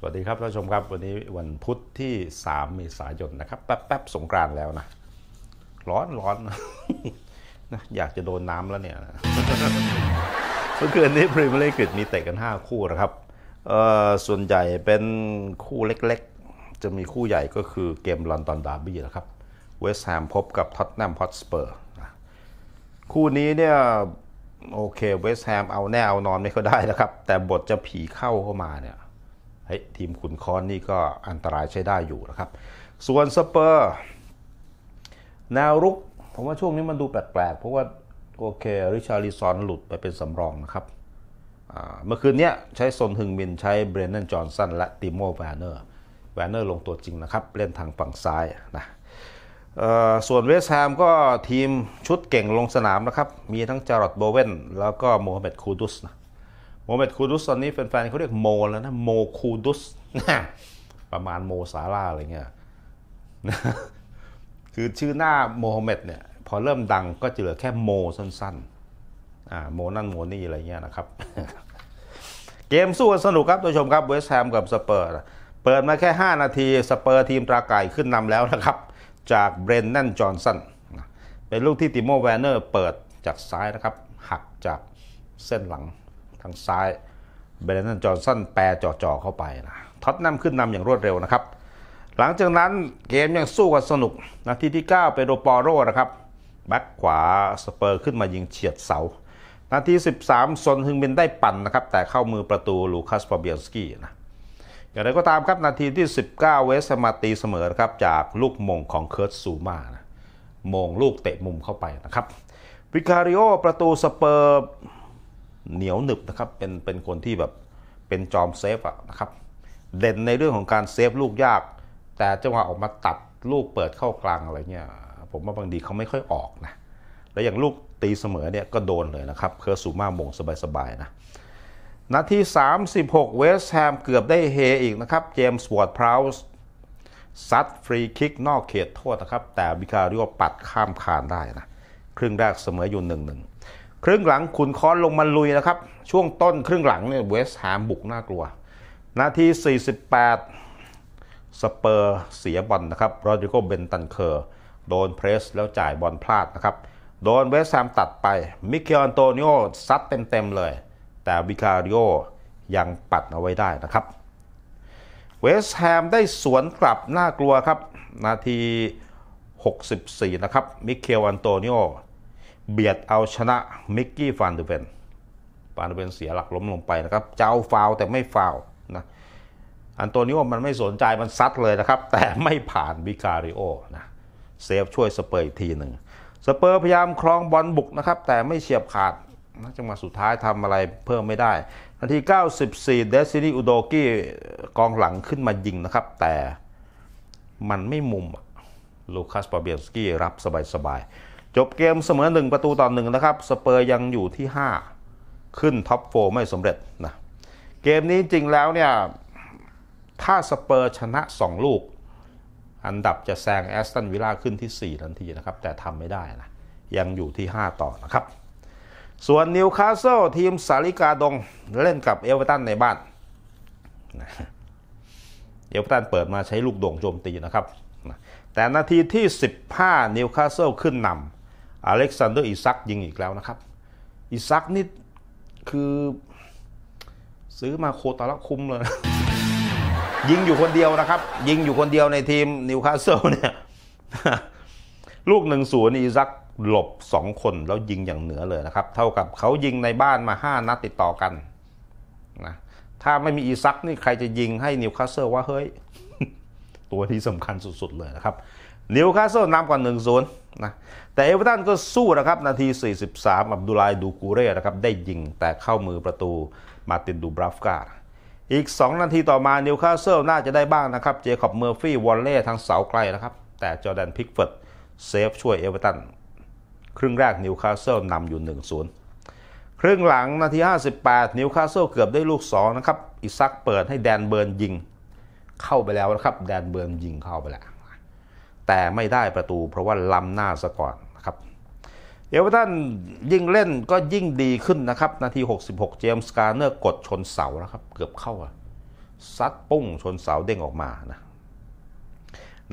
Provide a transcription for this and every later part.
สวัสดีครับท่านผู้ชมครับวันนี้วันพุธที่3เมษายนนะครับ แป๊บๆสงกรานแล้วนะ ร้อนร้อนนะ อยากจะโดนน้ำแล้วเนี่ยเมื่อคืนนี้พรีเมียร์ลีกมีเตะกัน 5 คู่นะครับส่วนใหญ่เป็นคู่เล็กๆ จะมีคู่ใหญ่ก็คือเกมลอนดอนดาร์บี้นะครับเวสต์แฮมพบกับท็อตแนมฮอตสเปอร์คู่นี้เนี่ย โอเคเวสต์แฮมเอาแน่เอานอนไม่ก็ได้นะครับแต่บทจะผีเข้าเข้ามาเนี่ยฮ้ยทีมขุนค้อนนี่ก็อันตรายใช้ได้อยู่นะครับ ส่วนสเปอร์แนวรุก ผมว่าช่วงนี้มันดูแปลกๆ เพราะว่า โอเคริชาริซอนหลุดไปเป็นสำรองนะครับเมื่อคืนนี้ใช้ซนฮึงมินใช้เบรนนันจอห์นสันและติโมแวนเนอร์ แวนเนอร์ลงตัวจริงนะครับ เล่นทางฝั่งซ้ายนะส่วนเวสแฮมก็ทีมชุดเก่งลงสนามนะครับ มีทั้งจารอดโบเวนแล้วก็โมฮัมเหม็ดคูดุสนะโมเมตคูดุสตอนนี้แฟนๆเขาเรียกโมแล้วนะ โม คูดุส ประมาณโมซาร่าอะไรเงี้ย คือชื่อหน้าโมฮัมเหม็ดเนี่ย พอเริ่มดังก็จะเหลือแค่โมสั้นๆอ่าโมนั่นโมนี่ อะไรเงี้ยนะครับ เกมสู้สนุกครับท่านผู้ชมครับ เวสแฮมกับสเปอร์ เปิดมาแค่ 5 นาที สเปอร์ทีมตราไก่ขึ้นนำแล้วนะครับ จากเบรนนันจอห์นสันเป็นลูกที่ติโมแวนเนอร์เปิดจากซ้ายนะครับ หักจากเส้นหลังางซ้ายเบรนนันจอห์นสันแปรจ่ออเข้าไปนะท็อตแนมขึ้นนำอย่างรวดเร็วนะครับ หลังจากนั้นเกมยังสู้กันสนุก นาทีที่9เปโดปอโรนะครับแบ็กขวาสเปอร์ขึ้นมายิงเฉียดเสา นาที13ซนฮึงเบนได้ปั่นนะครับ แต่เข้ามือประตูลูคัสฟาเบียนสกี้นะ อย่างไรก็ตามครับนาทีที่ 19 เวสมาตีเสมอครับ จากลูกมงของเคิร์ตซูมานะมงลูกเตะมุมเข้าไปนะครับวิคาริโอประตูสเปอร์เหนียวหนึบนะครับเป็นเป็นคนที่แบบ เป็นจอมเซฟอะนะครับ เด่นในเรื่องของการเซฟลูกยาก แต่จังหวะออกมาตัดลูกเปิดเข้ากลางอะไรเงี้ยผมว่าบางดีเขาไม่ค่อยออกนะ แล้วอย่างลูกตีเสมอเนี่ย ก็โดนเลยนะครับ เคอร์ซูมาโมงสบายๆนะ นาที36เวสต์แฮมเกือบได้เฮอีกนะครับ เจมส์วอร์ดพราวส์ซัดฟรีคิกนอกเขตโทษนะครับแต่บิคาริโอปัดข้ามคานได้นะครึ่งแรกเสมออยู่หนึ่งหนึ่งครึ่งหลังขุนค้อนลงมาลุยนะครับ ช่วงต้นครึ่งหลังเนี่ยเวสแฮมบุกน่ากลัว นาที 48 สเปอร์เสียบอลนะครับโรดริโกเบนตันเคอร์โดนเพรสแล้วจ่ายบอลพลาดนะครับ โดนเวสแฮมตัดไปมิเกลอันโตนิโอซัดเต็มๆเลย แต่วิคาริโอยังปัดเอาไว้ได้นะครับเวสแฮมได้สวนกลับน่ากลัวครับ นาที 64 นะครับมิเกลอันโตนิโอเบียดเอาชนะมิกกี้ฟานดูเวนฟานดูเวนเสียหลักล้มลงไปนะครับ เจ้าฟาวแต่ไม่ฟาวนะอันตัวนว่ามันไม่สนใจมันซัดเลยนะครับ แต่ไม่ผ่านวิคาริโอนะเซฟช่วยสเปอร์อีกทีหนึ่งสเปอร์พยายามครองบอลบุกนะครับ แต่ไม่เฉียบขาดนะจังหวะสุดท้ายทำอะไรเพิ่มไม่ได้นาที 94 เดซินีอุโดกี้กองหลังขึ้นมายิงนะครับ แต่มันไม่มุมลูคัสปาเบียนสกี้รับสบายจบเกมเสมอ 1 ประตูต่อหนึ่งนะครับ สเปอร์ยังอยู่ที่ 5 ขึ้นท็อปโฟไม่สำเร็จนะเกมนี้จริงแล้วเนี่ย ถ้าสเปอร์ชนะ 2 ลูก อันดับจะแซงแอสตันวิลล่าขึ้นที่ 4 ทันทีนะครับ แต่ทำไม่ได้นะ ยังอยู่ที่ 5 ต่อนะครับ ส่วนนิวคาสเซิลทีมสาลิกาดง เล่นกับเอเวอร์ตันในบ้านเอเวอร์ตันเปิดมาใช้ลูกโด่งโจมตีนะครับแต่นาทีที่ 15นิวคาสเซิลขึ้นนำอเล็กซานเดอร์อิซักยิงอีกแล้วนะครับอิซักนี่คือซื้อมาโคตรละคุมเลยยิงอยู่คนเดียวนะครับ ยิงอยู่คนเดียวในทีมนิวคาสเซิลเนี่ย ลูกหนึ่งศูนย์อิซักหลบสองคนแล้วยิงอย่างเหนือเลยนะครับ เท่ากับเขายิงในบ้านมาห้านัดติดต่อกันนะถ้าไม่มีอิซักนี่ใครจะยิงให้นิวคาสเซิลว่าเฮ้ย ตัวที่สำคัญสุดๆเลยนะครับนิวคาสเซิลนำก่อนหนึ่งศูนย์นะแต่เอเวอร์ตันก็สู้นะครับ นาที 43 อับดุลไลดูกูเร่นะครับได้ยิงแต่เข้ามือประตูมาตินดูบราฟกาอีก 2 นาทีต่อมานิวคาสเซิลน่าจะได้บ้างนะครับ เจคอบเมอร์ฟี่วอลเล่ทางเสาไกลนะครับ แต่จอแดนพิกเฟิร์ดเซฟช่วยเอเวอร์ตันครึ่งแรกนิวคาสเซิลนำอยู่1์ครึ่งหลังนาที 58 นิวคาสเซิลเกือบได้ลูก2นะครับอิซักเปิดให้แดนเบิร์นยิงเข้าไปแล้วนะครับแดนเบิร์นยิงเข้าไปแล้วแต่ไม่ได้ประตูเพราะว่าล้ำหน้าซะก่อนนะครับ เอเวอร์ตันยิ่งเล่นก็ยิ่งดีขึ้นนะครับนาที66 เจมส์การ์เนอร์กดชนเสาแล้วครับเกือบเข้าซัดปุ้งชนเสาเด้งออกมานะ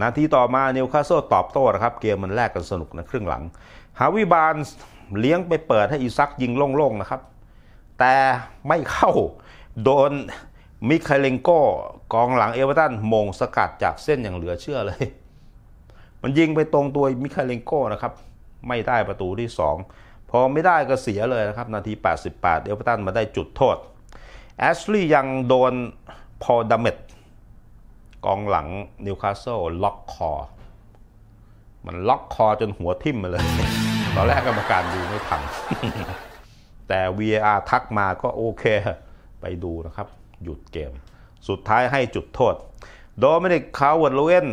นาทีต่อมานิวคาสเซิลตอบโต้นะครับ เกมมันแลกกันสนุกนะครึ่งหลังฮาวิบานเลี้ยงไปเปิดให้อีซักยิงโล่งๆนะครับ แต่ไม่เข้าโดนมิคาเลงโก้กองหลังเอเวอร์ตันมงสกัดจากเส้นอย่างเหลือเชื่อเลยมันยิงไปตรงตัวมิคาเลนโก้นะครับ ไม่ได้ประตูที่ 2 พอไม่ได้ก็เสียเลยนะครับ นาที88เดลเว์ตันมาได้จุดโทษ แอชลีย์ยังโดนพอดเมตกองหลังนิวคาสเซิลล็อกคอ มันล็อกคอจนหัวทิ่มมาเลย ตอนแรกกรรมการดูไม่ทันแต่ VAR ทักมาก็โอเคไปดูนะครับ หยุดเกม สุดท้ายให้จุดโทษ โดมินิกคาวเวิร์ดโเวน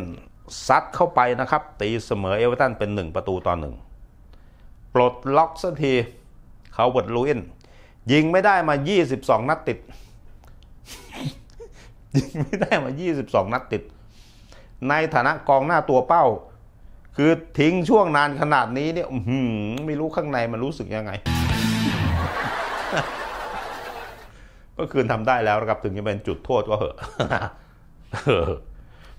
ซัดเข้าไปนะครับ ตีเสมอเอเวอเรตันเป็น1ประตูต่อหนึ่ง ปลดล็อกสักที เขาเวิร์ดลูอิน ยิงไม่ได้มา 22 นัดติด ยิงไม่ได้มา 22 นัดติด ในฐานะกองหน้าตัวเป้า คือทิ้งช่วงนานขนาดนี้เนี่ยไม่รู้ข้างในมันรู้สึกยังไง ก็คืนทำได้แล้วนะครับถึงจะเป็นจุดโทษก็เหอะ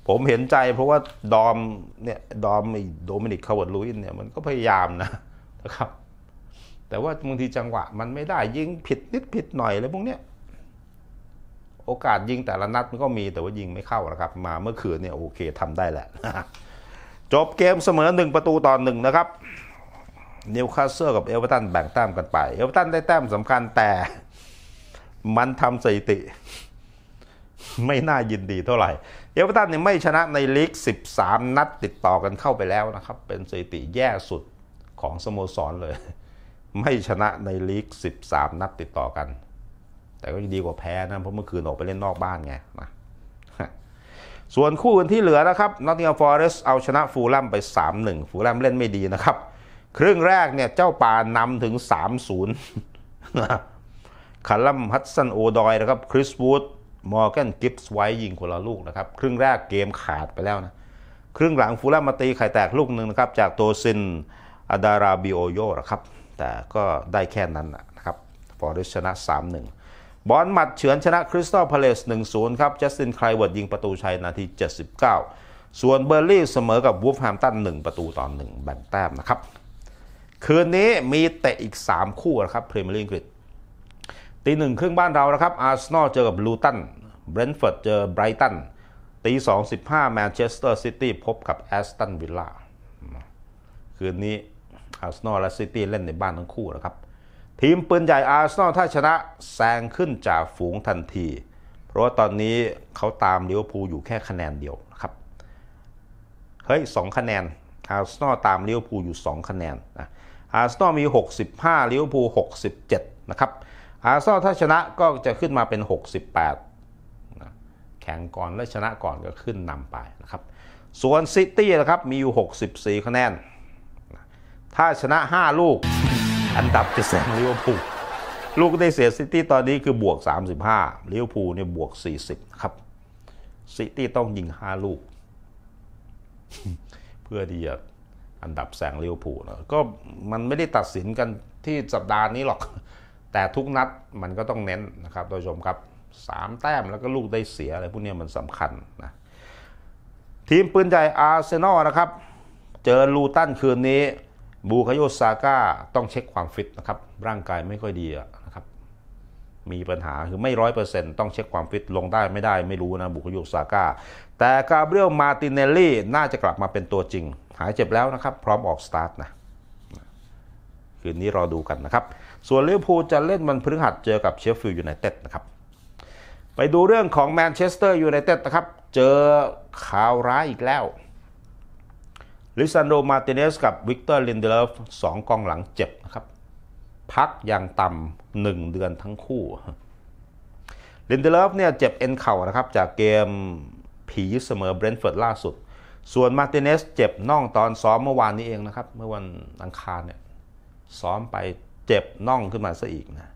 ผมเห็นใจเพราะว่าดอมเนี่ยดอมโดมินิกคาร์วดลุยนเนี่ย มันก็พยายามนะนะครับ แต่ว่าบางทีจังหวะมันไม่ได้ยิงผิดนิดผิดหน่อยเลยพวกเนี้ย โอกาสยิงแต่ละนัดมันก็มีแต่ว่ายิงไม่เข้านะครับ มาเมื่อคืนเนี่ยโอเคทำได้แหละ จบเกมเสมอหนึ่งประตูต่อหนึ่งนะครับ นิวคาสเซิลกับเอเวอร์ตันแบ่งแต้มกันไปเอเวอร์ตันได้แต้มสำคัญแต่ มันทำสถิติ ไม่น่ายินดีเท่าไหร่เอเวอร์ตันเนี่ยไม่ชนะในลีก13 นัดติดต่อกันเข้าไปแล้วนะครับ เป็นสถิติแย่สุดของสโมสรเลย ไม่ชนะในลีก13 นัดติดต่อกัน แต่ก็ยังดีกว่าแพ้นะเพราะเมื่อคืนออกไปเล่นนอกบ้านไงนะส่วนคู่อื่นที่เหลือนะครับนอตติงแฮมฟอร์เรสเอาชนะฟูลแลมไป 3-1ฟูลแลมเล่นไม่ดีนะครับ ครึ่งแรกเนี่ย เจ้าป่านำถึง 3-0คาร์ลัมฮัตสันโอดอยนะครับคริสวูดมอร์แกนกิฟส์ไว้ยิงคนละลูกนะครับ ครึ่งแรกเกมขาดไปแล้วนะ ครึ่งหลังฟูลแลมมาตีไข่แตกลูกหนึ่งนะครับ จากโตซินอาดาราบิโอโยนะครับแต่ก็ได้แค่นั้นนะครับฟอร์เรสชนะ 3-1 บอลหมัดเฉือนชนะคริสตัลพาเลส1-0 ครับ จัสตินไคลเวิร์ดยิงประตูชัย นาที 79 ส่วนเบอร์ลี่เสมอกับวูฟแฮมตัน1 ประตูต่อ1แบ่งแต้มนะครับ คืนนี้มีเตะอีก3 คู่นะครับพรีเมียร์ลีกอังกฤษตีหนึ่งครึ่งบ้านเรานะครับอาร์เซนอลเจอกับลูตันเบรนท์ฟอร์ดเจอไบรตันตีสองสิบห้าแมนเชสเตอร์ซิตี้พบกับแอสตันวิลล่าคืนนี้อาร์เซนอลและซิตี้เล่นในบ้านทั้งคู่นะครับทีมปืนใหญ่อาร์เซนอลถ้าชนะแซงขึ้นจากฝูงทันที เพราะว่าตอนนี้เขาตามลิเวอร์พูลอยู่แค่คะแนนเดียวนะครับเฮ้ยสองคะแนนอาร์เซนอลตามลิเวอร์พูลอยู่ 2 คะแนนนะอาร์เซนอลมี 65ลิเวอร์พูล67 นะครับอาซ้อถ้าชนะก็จะขึ้นมาเป็น 68นะแข่งก่อนและชนะก่อนก็ขึ้นนำไปนะครับ ส่วนซิตี้นะครับมีอยู่ 64คะแนนถ้าชนะ 5 ลูกอันดับจะแซงลิเวอร์พูลลูกได้เสียซิตี้ตอนนี้คือบวก 35ลิเวอร์พูลเนี่ยบวก 40นะครับซิตี้ต้องยิง 5 ลูก เพื่อที่จะอันดับแซงลิเวอร์พูลนะก็มันไม่ได้ตัดสินกันที่สัปดาห์นี้หรอกแต่ทุกนัดมันก็ต้องเน้นนะครับโดยชมครับสามแต้มแล้วก็ลูกได้เสียอะไรพวกนี้มันสำคัญนะ ทีมปืนใหญ่อาร์เซนอลนะครับ เจอลูตันคืนนี้ บูคาโยซาก้าต้องเช็คความฟิตนะครับ ร่างกายไม่ค่อยดีนะครับ มีปัญหา คือไม่ร้อยเปอร์เซ็นต์ต้องเช็คความฟิตลงได้ไม่ได้ไม่รู้นะบูคาโยซาก้าแต่กาเบรียลมาติเนลลี่ น่าจะกลับมาเป็นตัวจริง หายเจ็บแล้วนะครับ พร้อมออกสตาร์ทนะคืนนี้รอดูกันนะครับส่วนลิเวอร์พูลจะเล่นวันพฤหัสเจอกับเชฟฟิลด์ยูไนเต็ดนะครับ ไปดูเรื่องของแมนเชสเตอร์ยูไนเต็ดนะครับ เจอข่าวร้ายอีกแล้ว ลิซันโด มาติเนสกับวิกเตอร์ ลินเดลฟ์สองกองหลังเจ็บนะครับ พักอย่างต่ำหนึ่งเดือนทั้งคู่ ลินเดลฟ์เนี่ยเจ็บเอ็นเข่านะครับจากเกมผีเสมอเบรนท์เฟิร์ดล่าสุด ส่วนมาติเนสเจ็บน่องตอนซ้อมเมื่อวานนี้เองนะครับ เมื่อวันอังคารเนี่ยซ้อมไปเจ็บน่องขึ้นมาซะอีกนะ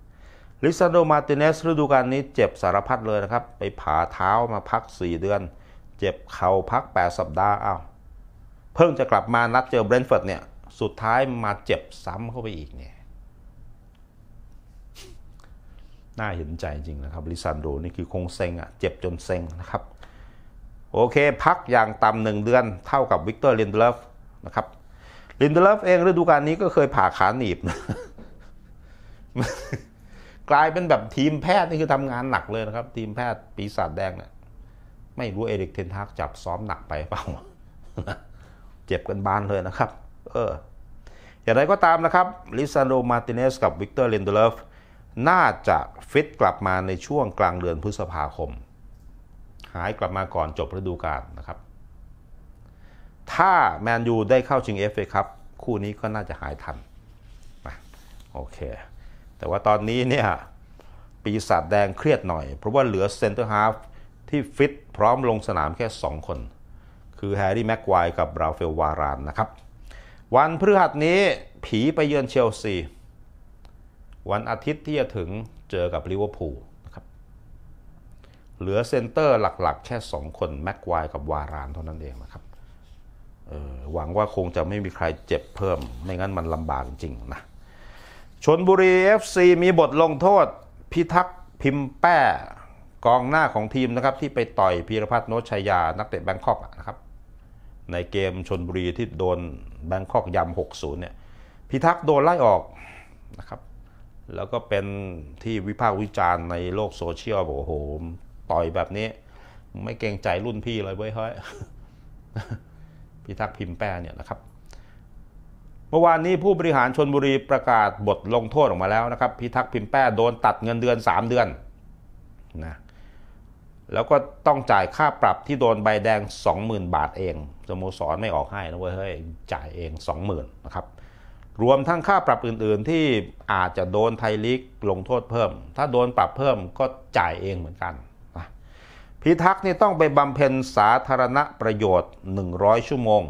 ลิซานโด มาติเนสฤดูกาลนี้เจ็บสารพัดเลยนะครับ ไปผ่าเท้ามาพัก 4 เดือน เจ็บเข่าพัก 8 สัปดาห์เอาเพิ่งจะกลับมานัดเจอเบรนท์ฟอร์ดเนี่ย สุดท้ายมาเจ็บซ้ำเข้าไปอีกเนี่ย น่าเห็นใจจริงนะครับ ลิซานโดนี่คือคงเซ็งอะ่ะ เจ็บจนเซ็งนะครับ โอเค พักอย่างต่ำหนึ่งเดือนเท่ากับวิกเตอร์ ลินเดเลฟนะครับ ลินเดเลฟเองฤดูกาลนี้ก็เคยผ่าขาหนีบกลายเป็นแบบทีมแพทย์นี่คือทำงานหนักเลยนะครับ ทีมแพทย์ปีศาจแดงเนี่ยไม่รู้เอริกเทนทักจับซ้อมหนักไปเปล่าเจ็บกันบานเลยนะครับเอออย่างไรก็ตามนะครับลิซานโดมาติเนสกับวิกเตอร์เลนเดลฟน่าจะฟิตกลับมาในช่วงกลางเดือนพฤษภาคม หายกลับมาก่อนจบฤดูกาลนะครับ ถ้าแมนยูได้เข้าชิงเอฟเอคัพคู่นี้ก็น่าจะหายทันโอเคแต่ว่าตอนนี้เนี่ยปีศาจแดงเครียดหน่อย เพราะว่าเหลือเซนเตอร์ฮาฟที่ฟิตพร้อมลงสนามแค่ 2 คน คือแฮร์รี่แม็กควายกับราเฟลวารานนะครับ วันพฤหัสนี้ผีไปเยือนเชลซี วันอาทิตย์ที่จะถึงเจอกับลิเวอร์พูลนะครับเหลือเซนเตอร์หลักๆ แค่2 คนแม็กควายกับวารานเท่านั้นเองนะครับหวังว่าคงจะไม่มีใครเจ็บเพิ่มไม่งั้นมันลำบากจริงนะชนบุรี FC มีบทลงโทษพิทักษ์พิมพ์แป้กองหน้าของทีมนะครับที่ไปต่อยพีรพัฒน์โนชัยยานักเตะแบงคอกนะครับในเกมชนบุรีที่โดนแบงคอกยำ 60เนี่ยพิทักษ์โดนไล่ออกนะครับ แล้วก็เป็นที่วิพากษ์วิจารณ์ในโลกโซเชียลบอกโอ้โหต่อยแบบนี้ ไม่เกรงใจรุ่นพี่เลยเว้ยเฮ้ยพิทักษ์พิมพ์แป้เนี่ยนะครับเมื่อวานนี้ผู้บริหารชนบุรีประกาศบทลงโทษออกมาแล้วนะครับพิทักษ์พิมแป้โดนตัดเงินเดือน 3 เดือนนะแล้วก็ต้องจ่ายค่าปรับที่โดนใบแดง 20,000 บาทเองสโมสรไม่ออกให้นะเว้ยเฮ้ยจ่ายเอง 20,000นะครับรวมทั้งค่าปรับอื่นๆที่อาจจะโดนไทยลีกลงโทษเพิ่ม ถ้าโดนปรับเพิ่มก็จ่ายเองเหมือนกัน พิทักษ์นี่ต้องไปบำเพ็ญสาธารณประโยชน์ 100 ชั่วโมง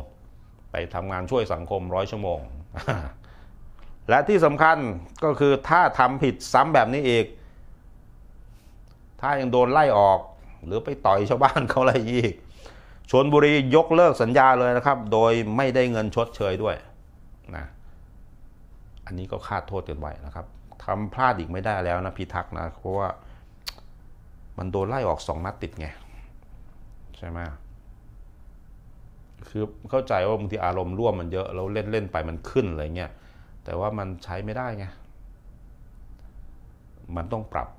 ทำงานช่วยสังคม ร้อยชั่วโมง และที่สำคัญก็คือถ้าทำผิดซ้ำแบบนี้อีก ถ้ายังโดนไล่ออก หรือไปต่อยชาวบ้านเขาอะไรอีกชนบุรียกเลิกสัญญาเลยนะครับ โดยไม่ได้เงินชดเชยด้วยนะ อันนี้ก็คาดโทษเกินไวนะครับ ทำพลาดอีกไม่ได้แล้วนะพิทักษ์นะ เพราะว่ามันโดนไล่ออกสองนัดติดไง ใช่ไหมคือเข้าใจ ว่าบางทีอารมณ์ร่วมมันเยอะแล้วเล่นเล่นไปมันขึ้นอะไรเงี้ยแต่ว่ามันใช้ไม่ได้ไงมันต้องปรับ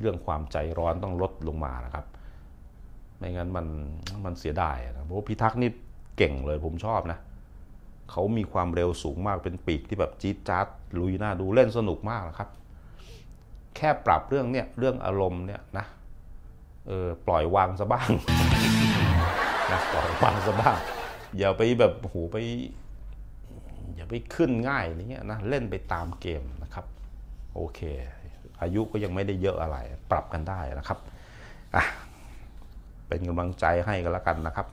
เรื่องความใจร้อนต้องลดลงมานะครับไม่งั้นมันมันเสียดายนะเพราะพิทักษ์นี่เก่งเลยผมชอบนะ เขามีความเร็วสูงมากเป็นปีกที่แบบจี๊ดจ๊าดลุยหน้าดูเล่นสนุกมากนะครับ แค่ปรับเรื่องเนี้ยเรื่องอารมณ์เนี่ยนะเออปล่อยวางซะบ้างนะปล่อยวางซะบ้างอย่าไปแบบโหไปอย่าไปขึ้นง่ายอะไรเงี้ยนะเล่นไปตามเกมนะครับ โอเค อายุก็ยังไม่ได้เยอะอะไร ปรับกันได้นะครับอ่ะเป็นกำลังใจให้กันแล้วกันนะครับ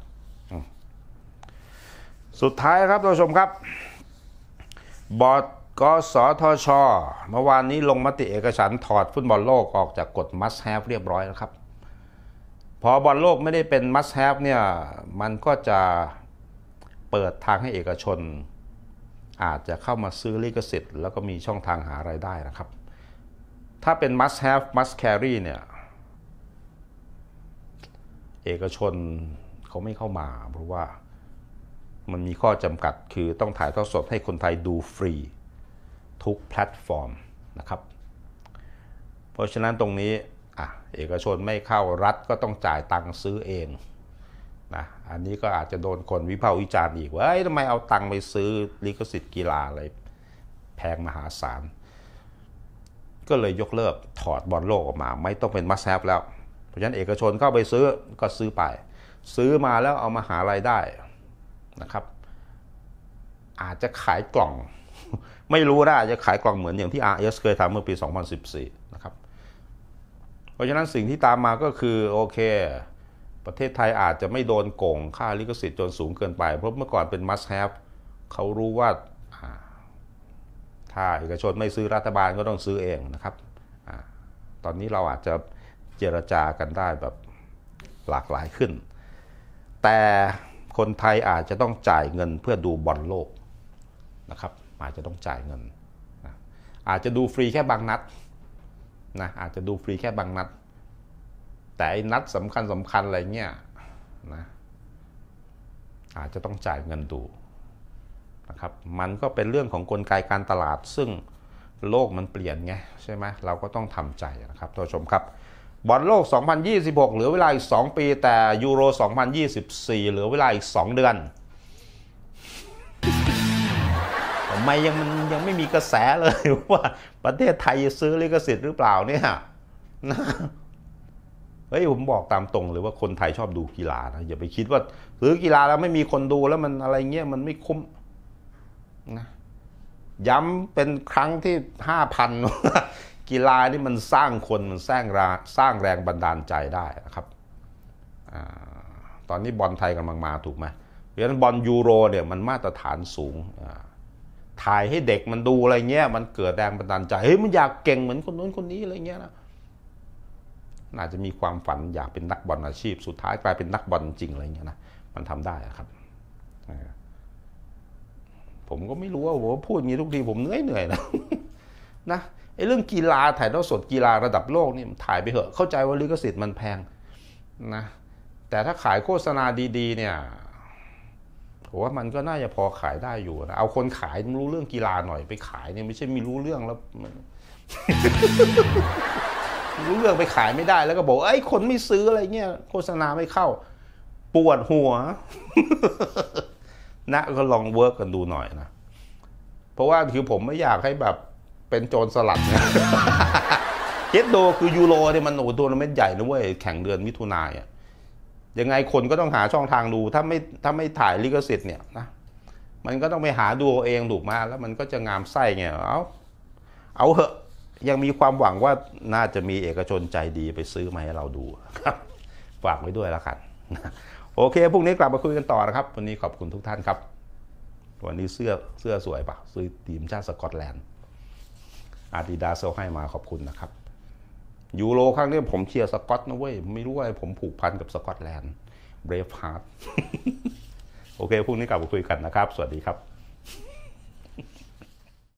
สุดท้ายครับท่านผู้ชมครับ บอร์ดกสทช เมื่อวานนี้ลงมติเอกฉันถอดฟุตบอลโลกออกจากกฎมัสแฮฟเรียบร้อยแล้วครับพอบอลโลกไม่ได้เป็นมัสแฮฟเนี่ย มันก็จะเปิดทางให้เอกชน อาจจะเข้ามาซื้อลิขสิทธิ์แล้วก็มีช่องทางหาไรายได้นะครับ ถ้าเป็น must have must carry เนี่ยเอกชนเขาไม่เข้ามาเพราะว่ามันมีข้อจำกัดคือต้องถ่ายทอดสดให้คนไทยดูฟรี ทุกแพลตฟอร์มนะครับ เพราะฉะนั้นตรงนี้อ่ะเอกชนไม่เข้ารัฐก็ต้องจ่ายตังค์ซื้อเองนะอันนี้ก็อาจจะโดนคนวิพากษ์วิจารณ์อีกว่าทำไมเอาตังค์ไปซื้อลิขสิทธิ์กีฬาอะไรแพงมหาศาล ก็เลยยกเลิกถอดบอลโลกออกมา ไม่ต้องเป็นมัสแซฟแล้ว เพราะฉะนั้นเอกชนเข้าไปซื้อก็ซื้อไป ซื้อมาแล้วเอามาหารายได้นะครับอาจจะขายกล่องไม่รู้ได้จจะขายกล่องเหมือนอย่างที่ RS เคยทำเมื่อปี 2014ราะฉะนั้นสิ่งที่ตามมาก็คือโอเคประเทศไทยอาจจะไม่โดนโกงค่าลิขสิทธิ์จนสูงเกินไปเพราะเมื่อก่อนเป็น must have เขารู้ว่าถ้าเอกชนไม่ซื้อรัฐบาลก็ต้องซื้อเองนะครับอตอนนี้เราอาจจะเจรจากันได้แบบหลากหลายขึ้น แต่คนไทยอาจจะต้องจ่ายเงินเพื่อดูบอลโลกนะครับอาจจะต้องจ่ายเงิน อาจจะดูฟรีแค่บางนัดนะอาจจะดูฟรีแค่บางนัด แต่ไอ้นัดสำคัญสำคัญอะไรเงี้ยนะอาจจะต้องจ่ายเงินดูนะครับ มันก็เป็นเรื่องของกลไกการตลาดซึ่งโลกมันเปลี่ยนไงใช่ไหมเราก็ต้องทำใจนะครับ ท่านผู้ชมครับ บอลโลก 2026เหลือเวลาอีก 2 ปีแต่ยูโร2024เหลือเวลาอีก 2 เดือนไมยังมันยังไม่มีกระแสเลยว่าประเทศไทยซื้อลิขสิทธิ์หรือเปล่าเนี่ยนะเฮ้ยผมบอกตามตรงเลยว่าคนไทยชอบดูกีฬานะ อย่าไปคิดว่าซื้อกีฬาแล้วไม่มีคนดูแล้วมันอะไรเงี้ยมันไม่คุ้มนะย้ำเป็นครั้งที่ห้าพันกีฬานี่มันสร้างคน มันสร้างราสร้างแรงบันดาลใจได้นะครับอตอนนี้บอลไทยกำลังมาถูกไหมเพราะฉะนั้นบอลยูโรเนี่ยมันมาตรฐานสูงอ่าถ่ายให้เด็กมันดูอะไรเงี้ย มันเกิดแรงบันดาลใจ เฮ้ย มันอยากเก่งเหมือนคนนู้นคนนี้อะไรเงี้ยนะอาจจะมีความฝันอยากเป็นนักบอลอาชีพ สุดท้ายกลายเป็นนักบอลจริงอะไรเงี้ยนะ มันทำได้ครับ ผมก็ไม่รู้ว่าผมพูดงี้ทุกทีผมเหนื่อยเหนื่อยนะนะไอ้เรื่องกีฬาถ่ายทอดสดกีฬาระดับโลกนี่ถ่ายไปเถอะ เข้าใจว่าลิขสิทธิ์มันแพงนะ แต่ถ้าขายโฆษณาดี ๆ เนี่ยผมว่ามันก็น่าจะพอขายได้อยู่นะเอาคนขายรู้เรื่องกีฬาหน่อยไปขายเนี่ยไม่ใช่มีรู้เรื่องแล้ว รู้เรื่องไปขายไม่ได้ แล้วก็บอกไอ้คนไม่ซื้ออะไรเงี้ยโฆษณาไม่เข้า ปวดหัว นะก็ลองเวิร์กกันดูหน่อยนะ เพราะว่าคือผมไม่อยากให้แบบเป็นโจรสลัดนะเฮดโดคือยูโรเนี่ยมันโอ้ตัวมันใหญ่นะเว้ยแข่งเดือนมิถุนายนยังไงคนก็ต้องหาช่องทางดูถ้าไม่ถ้าไม่ถ่ายลิขสิทธิ์เนี่ยนะมันก็ต้องไปหาดูเองถูกมาแล้วมันก็จะงามไส้ไง เอาเอาเหอะยังมีความหวังว่าน่าจะมีเอกชนใจดีไปซื้อมาให้เราดูครับฝากไว้ด้วยละกัน โอเคพรุ่งนี้กลับมาคุยกันต่อนะครับ วันนี้ขอบคุณทุกท่านครับ วันนี้เสื้อเสื้อสวยปะซื้อทีมชาติสกอตแลนด์อาดิดาสเซาให้มาขอบคุณนะครับยูโรครั้งนี้ผมเชียร์สกอตนะเว้ย ไม่รู้ว่าผมผูกพันกับสกอตแลนด์เบรฟฮาร์ดโอเค พรุ่งนี้กลับมาคุยกันนะครับ สวัสดีครับ